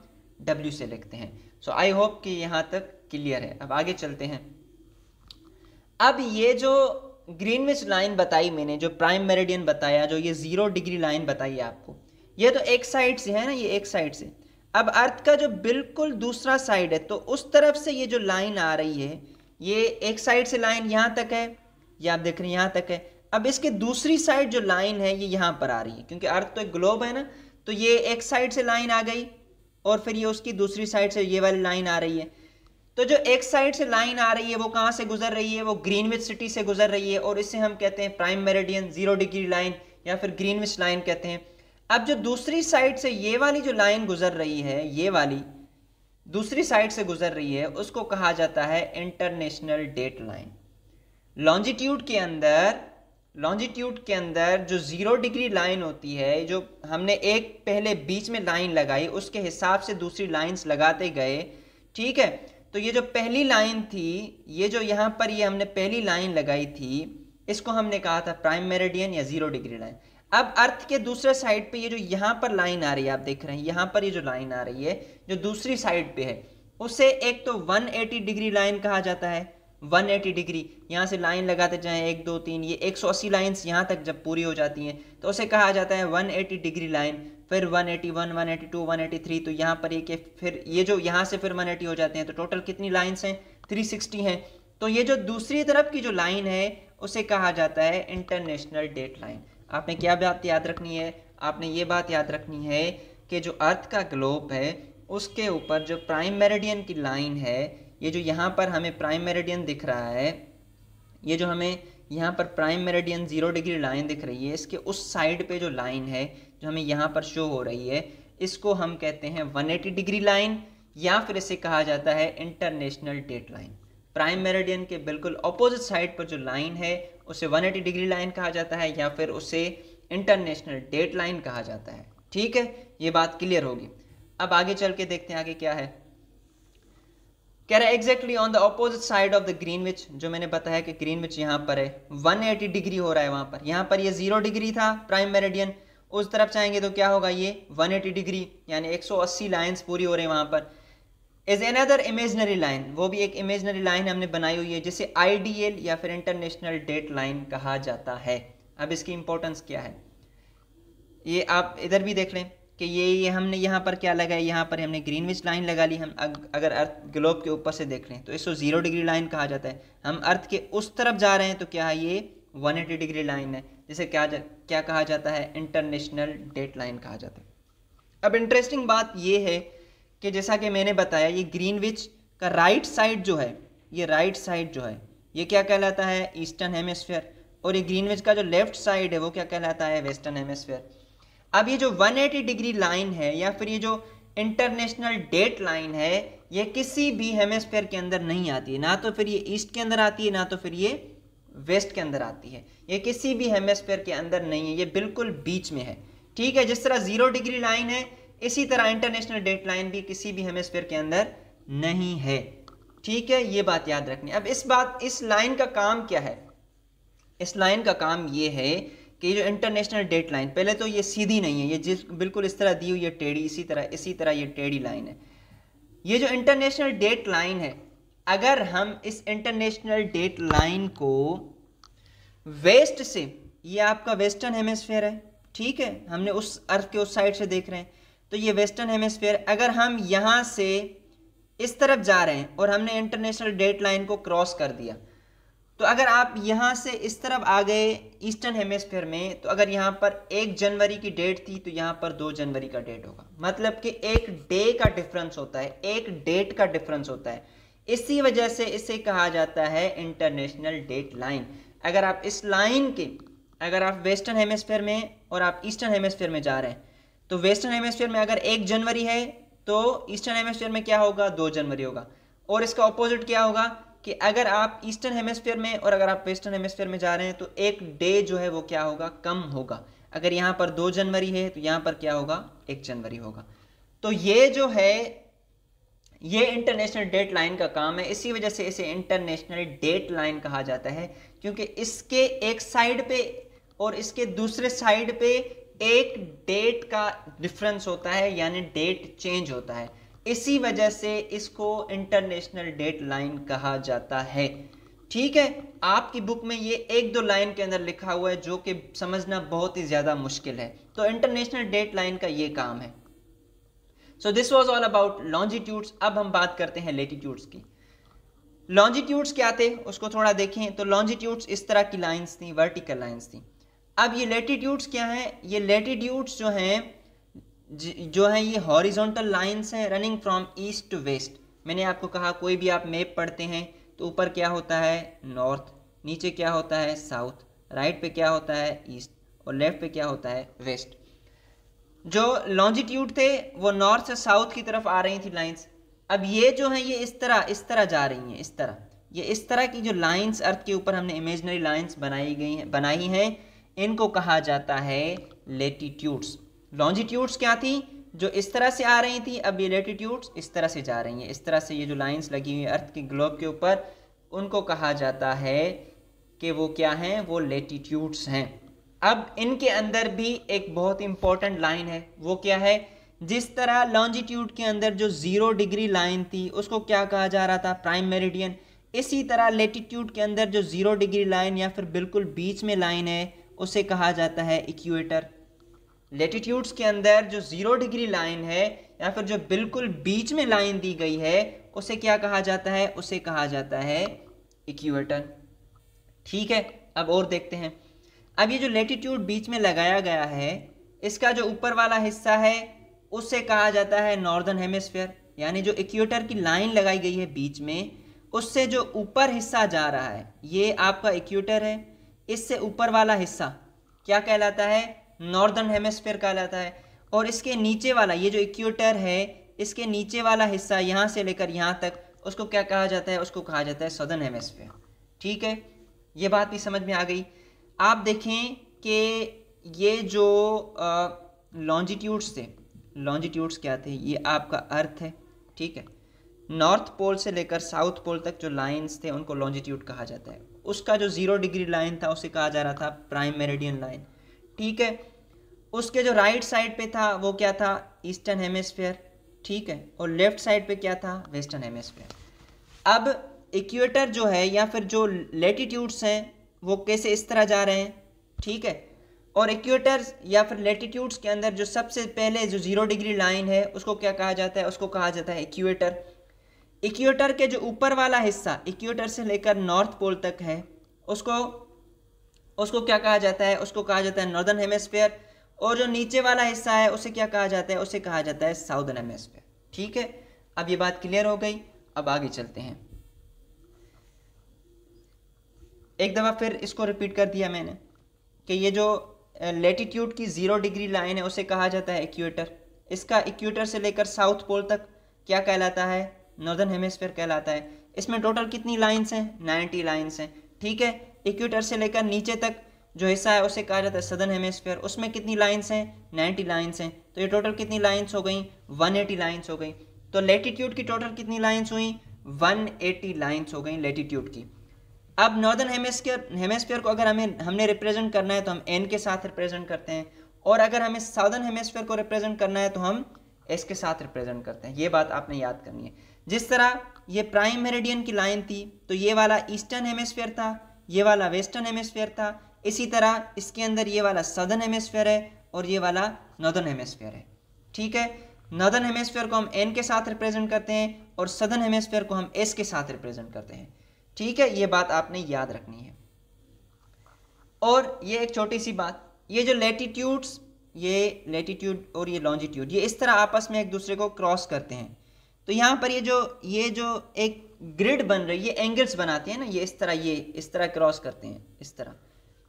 डब्ल्यू से लिखते हैं सो आई होप कि यहाँ तक क्लियर है अब आगे चलते हैं अब ये जो ग्रीनविच लाइन बताई मैंने जो प्राइम मेरिडियन बताया जो ये ज़ीरो डिग्री लाइन बताई आपको ये तो एक साइड से है ना ये एक साइड से अब अर्थ का जो बिल्कुल दूसरा साइड है तो उस तरफ से ये जो लाइन आ रही है ये एक साइड से लाइन यहाँ तक है ये आप देख रहे हैं यहाँ तक है अब इसके दूसरी साइड जो लाइन है ये यहाँ पर आ रही है क्योंकि अर्थ तो एक ग्लोब है ना तो ये एक साइड से लाइन आ गई और फिर ये उसकी दूसरी साइड से ये वाली लाइन आ रही है तो जो एक साइड से लाइन आ रही है वो कहाँ से गुजर रही है वो ग्रीनविच सिटी से गुजर रही है और इसे हम कहते हैं prime meridian zero degree line या फिर ग्रीनविच लाइन कहते हैं अब जो दूसरी साइड से ये वाली जो लाइन गुजर रही है ये वाली दूसरी साइड से गुजर रही है उसको कहा जाता है इंटरनेशनल डेट लाइन लॉन्जिट्यूड के अंदर लॉन्जिट्यूड के अंदर जो ज़ीरो डिग्री लाइन होती है जो हमने एक पहले बीच में लाइन लगाई उसके हिसाब से दूसरी लाइंस लगाते गए ठीक है तो ये जो पहली लाइन थी ये जो यहाँ पर ये हमने पहली लाइन लगाई थी इसको हमने कहा था प्राइम मेरेडियन या जीरो डिग्री लाइन अब अर्थ के दूसरे साइड पे ये जो यहाँ पर लाइन आ रही है आप देख रहे हैं यहाँ पर ये जो लाइन आ रही है जो दूसरी साइड पे है उसे एक तो 180 डिग्री लाइन कहा जाता है 180 डिग्री यहाँ से लाइन लगाते जाए एक दो तीन ये 180 लाइन यहाँ तक जब पूरी हो जाती हैं तो उसे कहा जाता है 180 डिग्री लाइन फिर 181, 182, 183 तो यहाँ पर एक फिर ये जो यहाँ से फिर 180 हो जाते हैं तो टोटल कितनी लाइन्स हैं 360 हैं तो ये जो दूसरी तरफ की जो लाइन है उसे कहा जाता है इंटरनेशनल डेट लाइन आपने क्या बात याद रखनी है आपने ये बात याद रखनी है कि जो अर्थ का ग्लोब है उसके ऊपर जो प्राइम मेरेडियन की लाइन है ये जो यहाँ पर हमें प्राइम मेरेडियन दिख रहा है ये जो हमें यहाँ पर prime meridian zero degree line दिख रही है इसके उस साइड पे जो लाइन है जो हमें यहाँ पर शो हो रही है इसको हम कहते हैं 180 डिग्री लाइन या फिर इसे कहा जाता है international date line prime meridian के बिल्कुल अपोजिट साइड पर जो लाइन है उसे 180 डिग्री लाइन कहा जाता है या फिर उसे इंटरनेशनल डेट लाइन कहा जाता है ठीक है ये बात क्लियर होगी अब आगे चल के देखते हैं आगे क्या है कह रहा है exactly on the opposite side of the Greenwich जो मैंने बताया कि ग्रीनविच यहाँ पर है 180 डिग्री हो रहा है वहाँ पर यहाँ पर ये जीरो डिग्री था प्राइम मेरेडियन उस तरफ चाहेंगे तो क्या होगा ये 180 डिग्री यानी 180 लाइन्स पूरी हो रही है वहाँ पर इज अदर इमेजनरी लाइन वो भी एक इमेजनरी लाइन हमने बनाई हुई है जिसे आई या फिर इंटरनेशनल डेट लाइन कहा जाता है अब इसकी इंपॉर्टेंस क्या है ये आप इधर भी देख लें कि ये ये हमने यहाँ पर क्या लगाया यहाँ पर हमने ग्रीन विच लाइन लगा ली हम अगर अर्थ ग्लोब के ऊपर से देख लें तो इसको ज़ीरो डिग्री लाइन कहा जाता है हम अर्थ के उस तरफ जा रहे हैं तो क्या है ये 180 डिग्री लाइन है जिसे क्या जा, क्या कहा जाता है इंटरनेशनल डेट लाइन कहा जाता है अब इंटरेस्टिंग बात ये है कि जैसा कि मैंने बताया ये ग्रीन विच का राइट साइड जो है ये राइट साइड जो है ये क्या कहलाता है ईस्टर्न हेमिसफेयर और ये ग्रीनविच का जो लेफ्ट साइड है वो क्या कहलाता है वेस्टर्न हेमिसफेयर अब ये जो 180 डिग्री लाइन है या फिर ये जो इंटरनेशनल डेट लाइन है ये किसी भी हेमस्फेयर के अंदर नहीं आती है ना तो फिर ये ईस्ट के अंदर आती है ना तो फिर ये वेस्ट के अंदर आती है ये किसी भी हेमस्फेयर के अंदर नहीं है ये बिल्कुल बीच में है ठीक है जिस तरह जीरो डिग्री लाइन है इसी तरह इंटरनेशनल डेट लाइन भी किसी भी हेमस्फेयर के अंदर नहीं है ठीक है ये बात याद रखनी अब इस बात इस लाइन का काम क्या है इस लाइन का काम ये है कि जो इंटरनेशनल डेट लाइन पहले तो ये सीधी नहीं है ये जिस बिल्कुल इस तरह दी हुई है टेढ़ी इसी तरह इसी तरह ये टेढ़ी लाइन है ये जो इंटरनेशनल डेट लाइन है अगर हम इस इंटरनेशनल डेट लाइन को वेस्ट से ये आपका वेस्टर्न हेमस्फेयर है ठीक है हमने उस अर्थ के उस साइड से देख रहे हैं तो ये वेस्टर्न हेमस्फेयर अगर हम यहाँ से इस तरफ जा रहे हैं और हमने इंटरनेशनल डेट लाइन को क्रॉस कर दिया तो अगर आप यहाँ से इस तरफ आ गए ईस्टर्न हेमस्फेयर में तो अगर यहाँ पर एक जनवरी की डेट थी तो यहाँ पर दो जनवरी का डेट होगा मतलब कि एक डे का डिफरेंस होता है एक डेट का डिफरेंस होता है इसी वजह से इसे कहा जाता है इंटरनेशनल डेट लाइन अगर आप इस लाइन के अगर आप वेस्टर्न हेमस्फेयर में और आप ईस्टर्न हेमस्फेयर में जा रहे हैं तो वेस्टर्न हेमस्फेयर में अगर एक जनवरी है तो ईस्टर्न हेमस्फेयर में क्या होगा दो जनवरी होगा और इसका ऑपोजिट क्या होगा कि अगर आप ईस्टर्न हेमस्फेयर में और अगर आप वेस्टर्न हेमस्फेयर में जा रहे हैं तो एक डे जो है वो क्या होगा कम होगा अगर यहाँ पर दो जनवरी है तो यहाँ पर क्या होगा एक जनवरी होगा तो ये जो है ये इंटरनेशनल डेट लाइन का काम है इसी वजह से इसे इंटरनेशनल डेट लाइन कहा जाता है क्योंकि इसके एक साइड पे और इसके दूसरे साइड पे एक डेट का डिफरेंस होता है यानी डेट चेंज होता है इसी वजह से इसको इंटरनेशनल डेट लाइन कहा जाता है ठीक है आपकी बुक में ये एक दो लाइन के अंदर लिखा हुआ है जो कि समझना बहुत ही ज़्यादा मुश्किल है तो इंटरनेशनल डेट लाइन का ये काम है so this was all about longitudes अब हम बात करते हैं लेटीट्यूड्स की लॉन्जिट्यूड्स क्या थे उसको थोड़ा देखें तो लॉन्जिट्यूड्स इस तरह की लाइन्स थी वर्टिकल लाइन्स थी अब ये लेटीट्यूड्स क्या हैं ये लेटीट्यूड्स जो हैं जो है ये हॉरिजॉन्टल लाइन्स हैं running from east to west मैंने आपको कहा कोई भी आप मेप पढ़ते हैं तो ऊपर क्या होता है नॉर्थ नीचे क्या होता है साउथ राइट पे क्या होता है ईस्ट और लेफ्ट पे क्या होता है वेस्ट जो लॉन्जिट्यूड थे वो नॉर्थ से साउथ की तरफ आ रही थी लाइंस अब ये जो है ये इस तरह इस तरह जा रही हैं इस तरह ये इस तरह की जो लाइंस अर्थ के ऊपर हमने इमेजनरी लाइंस बनाई गई हैं बनाई हैं इनको कहा जाता है लेटीट्यूड्स लॉन्जिट्यूड्स क्या थी जो इस तरह से आ रही थी अब ये लेटीट्यूड्स इस तरह से जा रही हैं इस तरह से ये जो लाइंस लगी हुई अर्थ के ग्लोब के ऊपर उनको कहा जाता है कि वो क्या हैं वो लेटीट्यूड्स हैं अब इनके अंदर भी एक बहुत इंपॉर्टेंट लाइन है वो क्या है जिस तरह लॉन्जिट्यूड के अंदर जो ज़ीरो डिग्री लाइन थी उसको क्या कहा जा रहा था प्राइम मेरिडियन इसी तरह लेटीट्यूड के अंदर जो ज़ीरो डिग्री लाइन या फिर बिल्कुल बीच में लाइन है उसे कहा जाता है इक्वेटर लेटीट्यूड्स के अंदर जो ज़ीरो डिग्री लाइन है या फिर जो बिल्कुल बीच में लाइन दी गई है उसे क्या कहा जाता है उसे कहा जाता है इक्वेटर ठीक है अब और देखते हैं अब ये जो लेटीट्यूड बीच में लगाया गया है इसका जो ऊपर वाला हिस्सा है उससे कहा जाता है नॉर्दर्न हेमिस्फेयर यानी जो इक्वेटर की लाइन लगाई गई है बीच में उससे जो ऊपर हिस्सा जा रहा है ये आपका इक्वेटर है इससे ऊपर वाला हिस्सा क्या कहलाता है नॉर्दर्न कहा जाता है और इसके नीचे वाला ये जो इक्वेटर है इसके नीचे वाला हिस्सा यहाँ से लेकर यहाँ तक उसको क्या कहा जाता है उसको कहा जाता है सदर्न हेमेस्फेयर ठीक है ये बात भी समझ में आ गई आप देखें कि ये जो लॉन्जिट्यूड्स थे लॉन्जिट्यूड्स क्या थे ये आपका अर्थ है ठीक है नॉर्थ पोल से लेकर साउथ पोल तक जो लाइंस थे उनको लॉन्जिट्यूड कहा जाता है उसका जो ज़ीरो डिग्री लाइन था उसे कहा जा रहा था प्राइम मेरिडियन लाइन ठीक है उसके जो राइट साइड पे था वो क्या था ईस्टर्न हेमिस्फीयर ठीक है और लेफ्ट साइड पे क्या था वेस्टर्न हेमिस्फीयर अब इक्वेटर जो है या फिर जो लेटीट्यूड्स हैं वो कैसे इस तरह जा रहे हैं ठीक है और इक्वेटर या फिर लेटीट्यूड्स के अंदर जो सबसे पहले जो ज़ीरो डिग्री लाइन है उसको क्या कहा जाता है उसको कहा जाता है इक्वेटर इक्वेटर के जो ऊपर वाला हिस्सा इक्वेटर से लेकर नॉर्थ पोल तक है उसको उसको क्या कहा जाता है उसको कहा जाता है नॉर्दर्न हेमिस्फीयर और जो नीचे वाला हिस्सा है उसे क्या कहा जाता है उसे कहा जाता है साउदर्न हेमिस्फीयर ठीक है अब ये बात क्लियर हो गई अब आगे चलते हैं एक दफ़ा फिर इसको रिपीट कर दिया मैंने कि ये जो लेटीट्यूड की ज़ीरो डिग्री लाइन है उसे कहा जाता है इक्वेटर इसका इक्वेटर से लेकर साउथ पोल तक क्या कहलाता है नॉर्दर्न हेमिस्फीयर कहलाता है इसमें टोटल कितनी लाइन्स हैं नाइन्टी लाइन्स हैं ठीक है इक्वेटर से लेकर नीचे तक जो हिस्सा है उसे कहा जाता है सदन हेमेस्फेयर उसमें कितनी लाइन्स हैं नाइन्टी लाइन्स हैं तो ये टोटल कितनी लाइन्स हो गई एटी लाइन्स हो गई तो लेटीट्यूड की टोटल कितनी लाइन्स हुई एटी लाइन्स हो गई लेटीट्यूड की अब नॉर्दर्न हेमेस्फेयर हेमेस्फेयर को अगर हमें हमने रिप्रेजेंट करना है तो हम एन के साथ रिप्रेजेंट करते हैं और अगर हमें साउदर्न हेमेस्फेयर को रिप्रेजेंट करना है तो हम एस के साथ रिप्रेजेंट करते हैं ये बात आपने याद करनी है जिस तरह ये प्राइम मेरिडियन की लाइन थी तो ये वाला ईस्टर्न हेमेस्फेयर था ये वाला वेस्टर्न हेमेस्फेयर था इसी तरह इसके अंदर ये वाला सदर्न हेमेसफेयर है और ये वाला नॉर्दर्न हेमेसफेयर है ठीक है नॉर्दर्न हेमस्फेयर को हम एन के साथ रिप्रेजेंट करते हैं और सदर्न हेमस्फेयर को हम एस के साथ रिप्रेजेंट करते हैं ठीक है ये बात आपने याद रखनी है और ये एक छोटी सी बात ये जो लेटीट्यूड्स ये लेटीट्यूड और ये लॉन्जिट्यूड ये इस तरह आपस में एक दूसरे को क्रॉस करते हैं तो यहाँ पर ये जो ये जो एक ग्रिड बन रही है एंगल्स बनाते हैं ना ये इस तरह ये इस तरह क्रॉस करते हैं इस तरह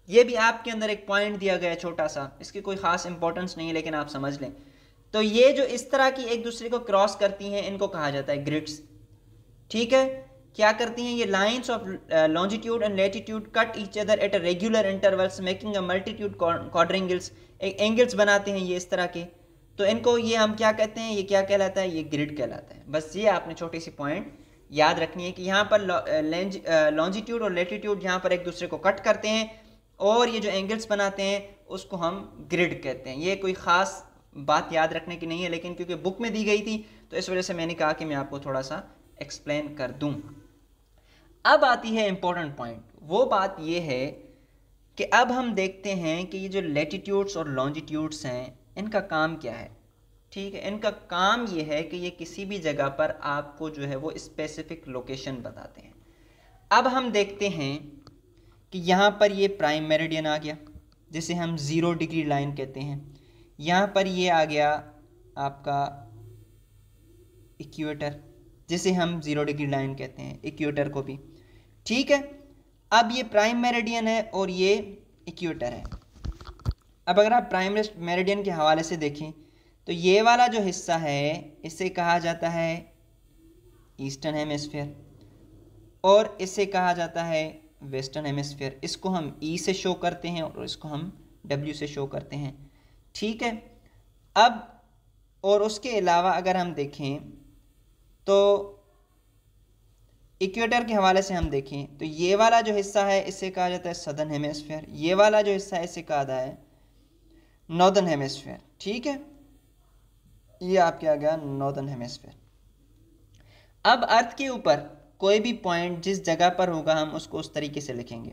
ये भी आपके अंदर एक पॉइंट दिया गया है छोटा सा इसकी कोई ख़ास इंपॉर्टेंस नहीं है लेकिन आप समझ लें तो ये जो इस तरह की एक दूसरे को क्रॉस करती हैं इनको कहा जाता है ग्रिड्स ठीक है क्या करती हैं ये lines of longitude and latitude cut each other at a regular intervals making a multitude quadrangles angles बनाते हैं ये इस तरह के तो इनको ये हम क्या कहते हैं ये क्या कहलाता है ये ग्रिड कहलाता है बस ये आपने छोटी सी पॉइंट याद रखनी है कि यहाँ पर लॉन्जिट्यूड uh, uh, और लेटीट्यूड यहाँ पर एक दूसरे को कट करते हैं और ये जो एंगल्स बनाते हैं उसको हम ग्रिड कहते हैं ये कोई ख़ास बात याद रखने की नहीं है लेकिन क्योंकि बुक में दी गई थी तो इस वजह से मैंने कहा कि मैं आपको थोड़ा सा एक्सप्लेन कर दूँ अब आती है इम्पोर्टेंट पॉइंट वो बात ये है कि अब हम देखते हैं कि ये जो लेटीट्यूड्स और लॉन्जिट्यूड्स हैं इनका काम क्या है ठीक है इनका काम ये है कि ये किसी भी जगह पर आपको जो है वो स्पेसिफिक लोकेशन बताते हैं अब हम देखते हैं कि यहाँ पर ये प्राइम मेरिडियन आ गया जिसे हम ज़ीरो डिग्री लाइन कहते हैं यहाँ पर ये आ गया आपका इक्वेटर जिसे हम ज़ीरो डिग्री लाइन कहते हैं इक्वेटर को भी ठीक है अब ये प्राइम मेरिडियन है और ये इक्वेटर है अब अगर आप प्राइम मेरिडियन के हवाले से देखें तो ये वाला जो हिस्सा है इसे कहा जाता है ईस्टर्न हेमस्फेयर और इसे कहा जाता है वेस्टर्न हेमस्फेयर इसको हम ई e से शो करते हैं और इसको हम डब्ल्यू से शो करते हैं ठीक है अब और उसके अलावा अगर हम देखें तो इक्वेटर के हवाले से हम देखें तो ये वाला जो हिस्सा है इसे कहा जाता है सदर्न हेमेस्फेयर ये वाला जो हिस्सा है इसे कहा जाता है नॉर्दर्न हेमस्फेयर ठीक है ये आपके आ गया नॉर्दर्न हेमस्फेयर अब अर्थ के ऊपर कोई भी पॉइंट जिस जगह पर होगा हम उसको उस तरीके से लिखेंगे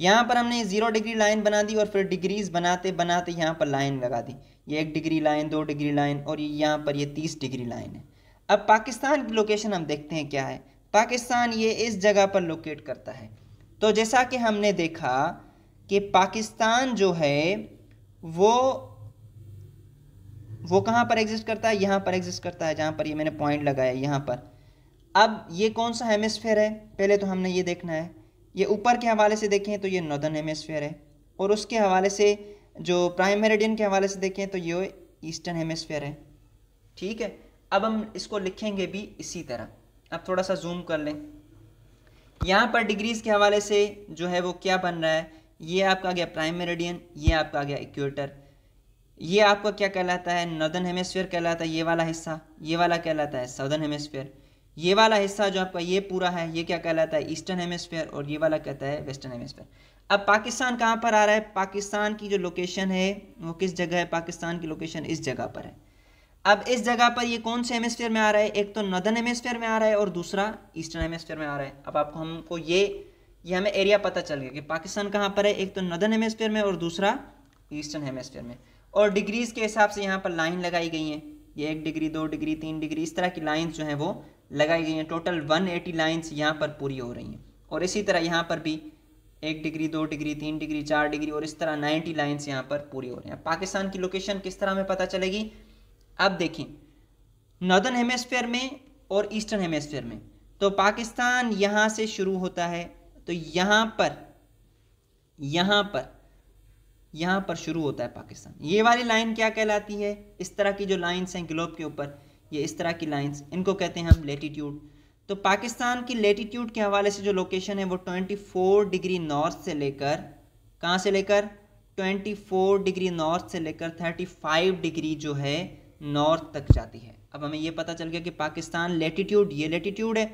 यहाँ पर हमने ज़ीरो डिग्री लाइन बना दी और फिर डिग्रीज बनाते बनाते यहाँ पर लाइन लगा दी ये एक डिग्री लाइन दो डिग्री लाइन और ये यहाँ पर ये तीस डिग्री लाइन है अब पाकिस्तान की लोकेशन हम देखते हैं क्या है पाकिस्तान ये इस जगह पर लोकेट करता है तो जैसा कि हमने देखा कि पाकिस्तान जो है वो वो कहाँ पर एग्जिस्ट करता है यहाँ पर एग्जिस्ट करता है जहाँ पर ये मैंने पॉइंट लगाया यहाँ पर अब ये कौन सा हेमिसफेयर है पहले तो हमने ये देखना है ये ऊपर के हवाले से देखें तो ये नॉर्दर्न हेमिसफेयर है और उसके हवाले से जो प्राइम मेरिडियन के हवाले से देखें तो ये ईस्टर्न हेमिसफेयर है ठीक है अब हम इसको लिखेंगे भी इसी तरह अब थोड़ा सा जूम कर लें यहाँ पर डिग्रीज़ के हवाले से जो है वो क्या बन रहा है ये आपका आ गया प्राइम मेरिडियन ये आपका आ गया इक्वेटर ये आपका क्या कहलाता है नॉर्दर्न हेमिसफेयर कहलाता है ये वाला हिस्सा ये वाला कहलाता है साउदर्न हेमिसफेयर ये वाला हिस्सा जो आपका ये पूरा है ये क्या कहलाता है ईस्टर्न हेमिसफेयर और ये वाला कहता है वेस्टर्न हेमिसफेयर अब पाकिस्तान कहाँ पर आ रहा है पाकिस्तान की जो लोकेशन है वो किस जगह है पाकिस्तान की लोकेशन इस जगह पर है अब इस जगह पर ये कौन से हेमिसफेयर में आ रहा है एक तो नदन हेमिसफेयर में आ रहा है और दूसरा ईस्टर्न हेमिसफेयर में आ रहा है अब आपको हमको ये ये हमें एरिया पता चल गया कि पाकिस्तान कहाँ पर है एक तो नदन हेमिसफेयर में और दूसरा ईस्टर्न हेमिसफेयर में और डिग्रीज़ के हिसाब से यहाँ पर लाइन लगाई गई हैं ये एक डिग्री दो डिग्री तीन डिग्री इस तरह की लाइन्स जो हैं वो लगाई गई हैं टोटल 180 एटी लाइन्स यहाँ पर पूरी हो रही हैं और इसी तरह यहाँ पर भी एक डिग्री दो डिग्री तीन डिग्री चार डिग्री और इस तरह 90 लाइन्स यहाँ पर पूरी हो रही हैं पाकिस्तान की लोकेशन किस तरह हमें पता चलेगी अब देखें नॉर्दर्न हेमस्फेयर में और ईस्टर्न हेमस्फेयर में तो पाकिस्तान यहाँ से शुरू होता है तो यहाँ पर यहाँ पर यहाँ पर शुरू होता है पाकिस्तान ये वाली लाइन क्या कहलाती है इस तरह की जो लाइन्स हैं ग्लोब के ऊपर ये इस तरह की लाइंस इनको कहते हैं हम लेटीट्यूड तो पाकिस्तान की लेटीट्यूड के हवाले से जो लोकेशन है वो 24 डिग्री नॉर्थ से लेकर कहाँ से लेकर 24 डिग्री नॉर्थ से लेकर 35 डिग्री जो है नॉर्थ तक जाती है अब हमें ये पता चल गया कि पाकिस्तान लेटीट्यूड ये लेटीट्यूड है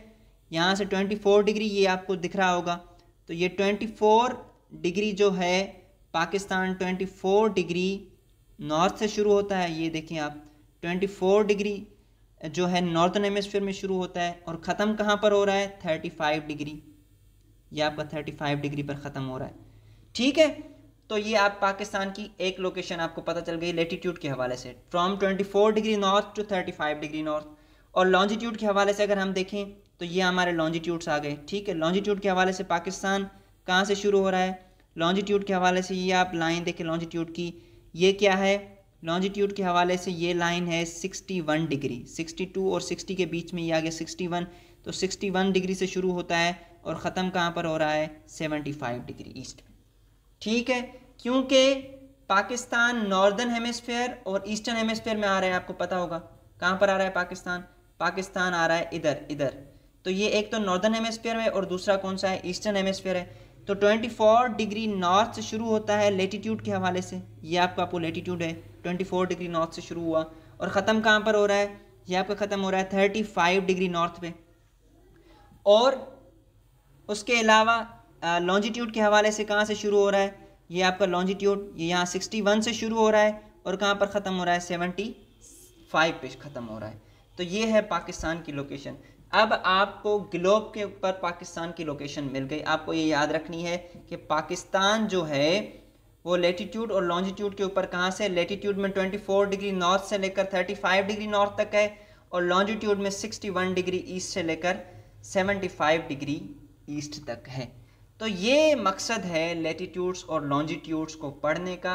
यहाँ से 24 डिग्री ये आपको दिख रहा होगा तो ये 24 डिग्री जो है पाकिस्तान 24 डिग्री नॉर्थ से शुरू होता है ये देखें आप 24 डिग्री जो है नॉर्थन एमोस्फेयर में शुरू होता है और ख़त्म कहाँ पर हो रहा है थर्टी फाइव डिग्री ये आपका थर्टी फाइव डिग्री पर ख़त्म हो रहा है ठीक है तो ये आप पाकिस्तान की एक लोकेशन आपको पता चल गई लेटीट्यूड के हवाले से from twenty four degree north to thirty five degree north और लॉन्जीट्यूड के हवाले से अगर हम देखें तो ये हमारे लॉन्जीट्यूड्स आ गए ठीक है लॉन्जीट्यूड के हवाले से पाकिस्तान कहाँ से शुरू हो रहा है लॉन्जीट्यूड के हवाले से ये आप लाइन देखें लॉन्जीट्यूड की ये क्या है लॉन्जिट्यूड के हवाले से ये लाइन है 61 डिग्री 62 और 60 के बीच में ये आ गया 61 तो 61 डिग्री से शुरू होता है और ख़त्म कहाँ पर हो रहा है 75 डिग्री ईस्ट ठीक है क्योंकि पाकिस्तान नॉर्दर्न हेमस्फेयर और ईस्टर्न हेमस्फेयर में आ रहा है आपको पता होगा कहाँ पर आ रहा है पाकिस्तान पाकिस्तान आ रहा है इधर इधर तो ये एक तो नॉर्दर्न हेमस्फेयर में और दूसरा कौन सा है ईस्टर्न हेमस्फेयर है तो 24 डिग्री नॉर्थ से शुरू होता है लेटीट्यूड के हवाले से ये आपका आपको लेटीट्यूड है ट्वेंटी फोर डिग्री नॉर्थ से शुरू हुआ और ख़त्म कहाँ पर हो रहा है ये आपका ख़त्म हो रहा है थर्टी फाइव डिग्री नॉर्थ पे और उसके अलावा लॉन्जिट्यूड के हवाले से कहाँ से शुरू हो रहा है ये आपका लॉन्जिट्यूड ये यहाँ सिक्सटी वन से शुरू हो रहा है और कहाँ पर ख़त्म हो रहा है सेवेंटी फाइव पे ख़त्म हो रहा है तो ये है पाकिस्तान की लोकेशन अब आपको ग्लोब के ऊपर पाकिस्तान की लोकेशन मिल गई आपको ये याद रखनी है कि पाकिस्तान जो है वो लेटीट्यूड और लॉन्जिट्यूड के ऊपर कहाँ से लेटीट्यूड में 24 डिग्री नॉर्थ से लेकर 35 डिग्री नॉर्थ तक है और लॉन्जिट्यूड में 61 डिग्री ईस्ट से लेकर 75 डिग्री ईस्ट तक है तो ये मकसद है लेटीट्यूड्स और लॉन्जिट्यूड्स को पढ़ने का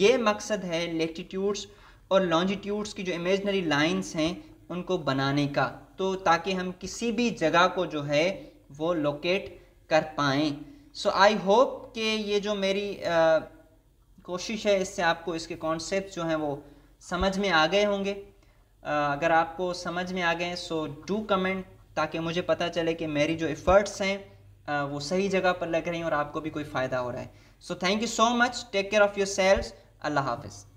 ये मकसद है लेटीट्यूड्स और लॉन्जिट्यूड्स की जो इमेजनरी लाइन्स हैं उनको बनाने का तो ताकि हम किसी भी जगह को जो है वो लोकेट कर पाएँ सो आई होप कि ये जो मेरी आ, कोशिश है इससे आपको इसके कॉन्सेप्ट जो हैं वो समझ में आ गए होंगे अगर आपको समझ में आ गए सो डू कमेंट ताकि मुझे पता चले कि मेरी जो एफ़र्ट्स हैं वो सही जगह पर लग रही हैं और आपको भी कोई फ़ायदा हो रहा है so thank you so much take care of yourselves अल्लाह हाफिज़